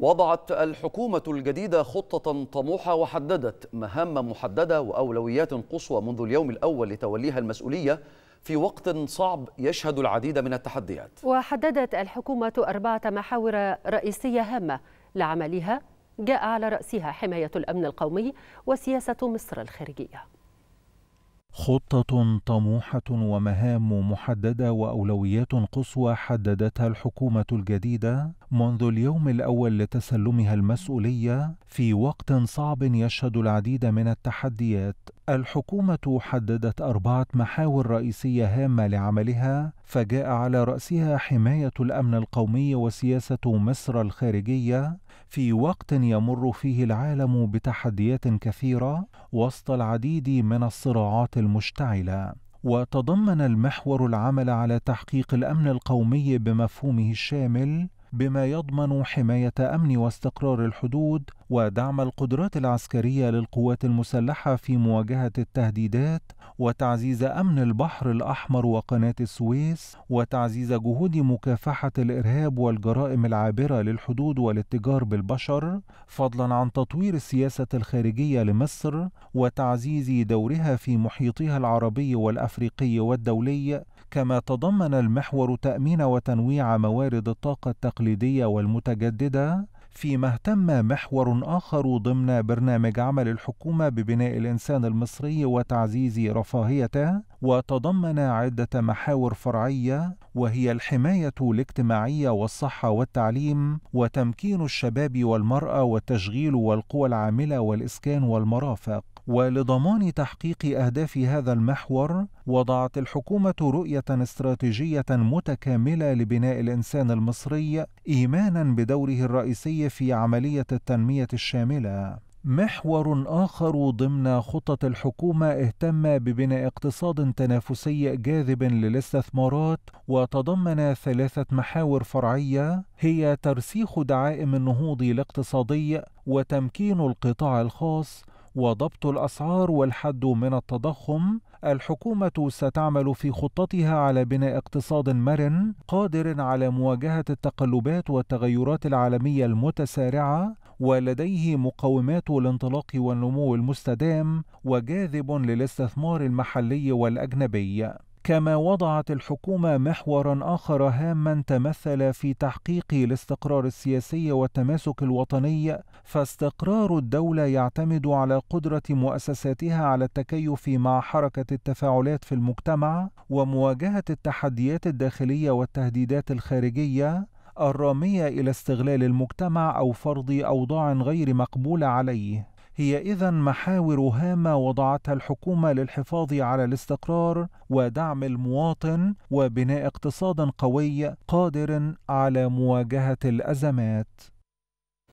وضعت الحكومة الجديدة خطة طموحة وحددت مهام محددة وأولويات قصوى منذ اليوم الأول لتوليها المسؤولية في وقت صعب يشهد العديد من التحديات وحددت الحكومة أربعة محاور رئيسية هامة لعملها جاء على رأسها حماية الأمن القومي وسياسة مصر الخارجية خطه طموحه ومهام محدده واولويات قصوى حددتها الحكومه الجديده منذ اليوم الاول لتسلمها المسؤوليه في وقت صعب يشهد العديد من التحديات الحكومة حددت أربعة محاور رئيسية هامة لعملها، فجاء على رأسها حماية الأمن القومي وسياسة مصر الخارجية، في وقت يمر فيه العالم بتحديات كثيرة وسط العديد من الصراعات المشتعلة. وتضمن المحور العمل على تحقيق الأمن القومي بمفهومه الشامل بما يضمن حماية أمن واستقرار الحدود ودعم القدرات العسكرية للقوات المسلحة في مواجهة التهديدات وتعزيز أمن البحر الأحمر وقناة السويس وتعزيز جهود مكافحة الإرهاب والجرائم العابرة للحدود والاتجار بالبشر فضلا عن تطوير السياسة الخارجية لمصر وتعزيز دورها في محيطها العربي والأفريقي والدولي كما تضمن المحور تأمين وتنويع موارد الطاقة التقليدية والمتجددة فيما اهتم محور آخر ضمن برنامج عمل الحكومة ببناء الإنسان المصري وتعزيز رفاهيته وتضمن عدة محاور فرعية وهي الحماية الاجتماعية والصحة والتعليم وتمكين الشباب والمرأة والتشغيل والقوى العاملة والإسكان والمرافق ولضمان تحقيق أهداف هذا المحور وضعت الحكومة رؤية استراتيجية متكاملة لبناء الإنسان المصري إيمانا بدوره الرئيسي في عملية التنمية الشاملة محور آخر ضمن خطة الحكومة اهتم ببناء اقتصاد تنافسي جاذب للاستثمارات وتضمن ثلاثة محاور فرعية هي ترسيخ دعائم النهوض الاقتصادي وتمكين القطاع الخاص وضبط الأسعار والحد من التضخم الحكومة ستعمل في خطتها على بناء اقتصاد مرن قادر على مواجهة التقلبات والتغيرات العالمية المتسارعة ولديه مقومات الانطلاق والنمو المستدام وجاذب للاستثمار المحلي والأجنبي كما وضعت الحكومة محورا آخر هاما تمثل في تحقيق الاستقرار السياسي والتماسك الوطني فاستقرار الدولة يعتمد على قدرة مؤسساتها على التكيف مع حركة التفاعلات في المجتمع ومواجهة التحديات الداخلية والتهديدات الخارجية الرامية إلى استغلال المجتمع أو فرض أوضاع غير مقبولة عليه هي إذا محاور هامة وضعتها الحكومة للحفاظ على الاستقرار ودعم المواطن وبناء اقتصاد قوي قادر على مواجهة الأزمات